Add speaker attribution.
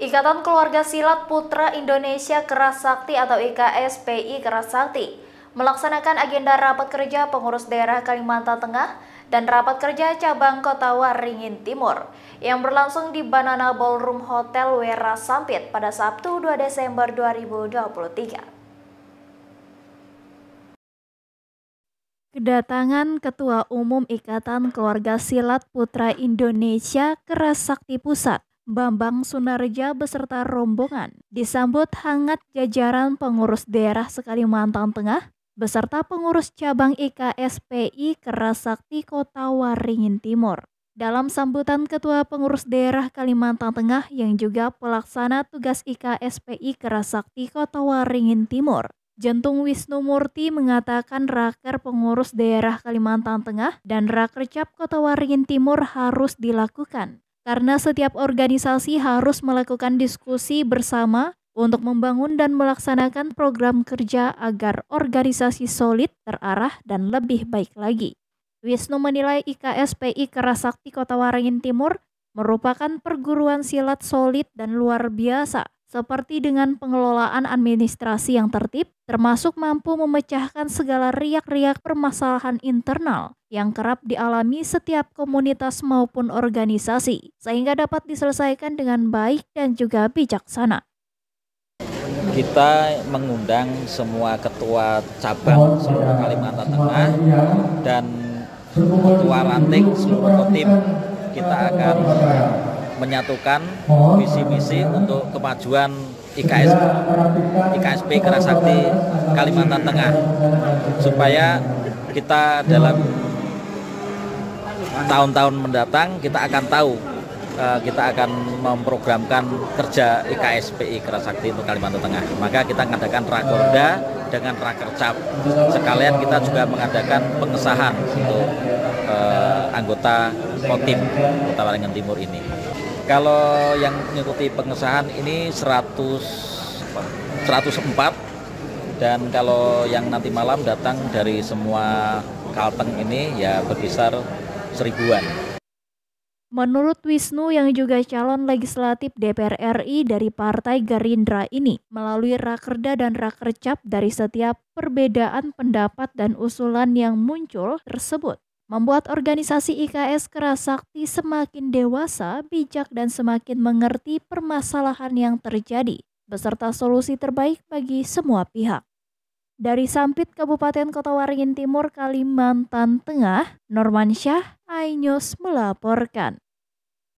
Speaker 1: Ikatan Keluarga Silat Putra Indonesia Keras Sakti atau IKSPI Keras Sakti melaksanakan agenda rapat kerja pengurus daerah Kalimantan Tengah dan rapat kerja cabang Kota Waringin Timur yang berlangsung di Banana Ballroom Hotel Wera Sampit pada Sabtu 2 Desember 2023. Kedatangan Ketua Umum Ikatan Keluarga Silat Putra Indonesia Keras Sakti Pusat, Bambang Sunarja beserta rombongan disambut hangat jajaran pengurus daerah Kalimantan Tengah beserta pengurus cabang IKSPI Kerasakti Kota Waringin Timur. Dalam sambutan Ketua Pengurus Daerah Kalimantan Tengah yang juga pelaksana tugas IKSPI Kerasakti Kota Waringin Timur, Jentung Wisnu Murti mengatakan raker pengurus daerah Kalimantan Tengah dan raker cap Kota Waringin Timur harus dilakukan karena setiap organisasi harus melakukan diskusi bersama untuk membangun dan melaksanakan program kerja agar organisasi solid, terarah, dan lebih baik lagi. Wisnu menilai IKSPI Kerasakti Kota Waringin Timur merupakan perguruan silat solid dan luar biasa seperti dengan pengelolaan administrasi yang tertib, termasuk mampu memecahkan segala riak-riak permasalahan internal yang kerap dialami setiap komunitas maupun organisasi, sehingga dapat diselesaikan dengan baik dan juga bijaksana.
Speaker 2: Kita mengundang semua ketua cabang seluruh ya, Kalimantan Tengah ya. dan ketua ranting seluruh tim. kita akan menyatukan oh. visi misi untuk kemajuan IKSP, IKSP Kerasakti Kalimantan Tengah supaya kita dalam tahun-tahun mendatang kita akan tahu eh, kita akan memprogramkan kerja IKSPI Kerasakti untuk Kalimantan Tengah. Maka kita mengadakan rakorda dengan rakercap. Sekalian kita juga mengadakan pengesahan untuk uh, anggota Kotim Kota Waringin Timur ini. Kalau yang mengikuti pengesahan ini 100 104 dan kalau yang nanti malam datang dari semua Kalteng ini ya berkisar seribuan.
Speaker 1: Menurut Wisnu yang juga calon legislatif DPR RI dari Partai Gerindra ini, melalui rakerda dan rakercap dari setiap perbedaan pendapat dan usulan yang muncul tersebut, membuat organisasi IKS Kerasakti semakin dewasa, bijak, dan semakin mengerti permasalahan yang terjadi, beserta solusi terbaik bagi semua pihak. Dari Sampit Kabupaten Kota Waringin Timur, Kalimantan Tengah, Norman Syah, iNews melaporkan.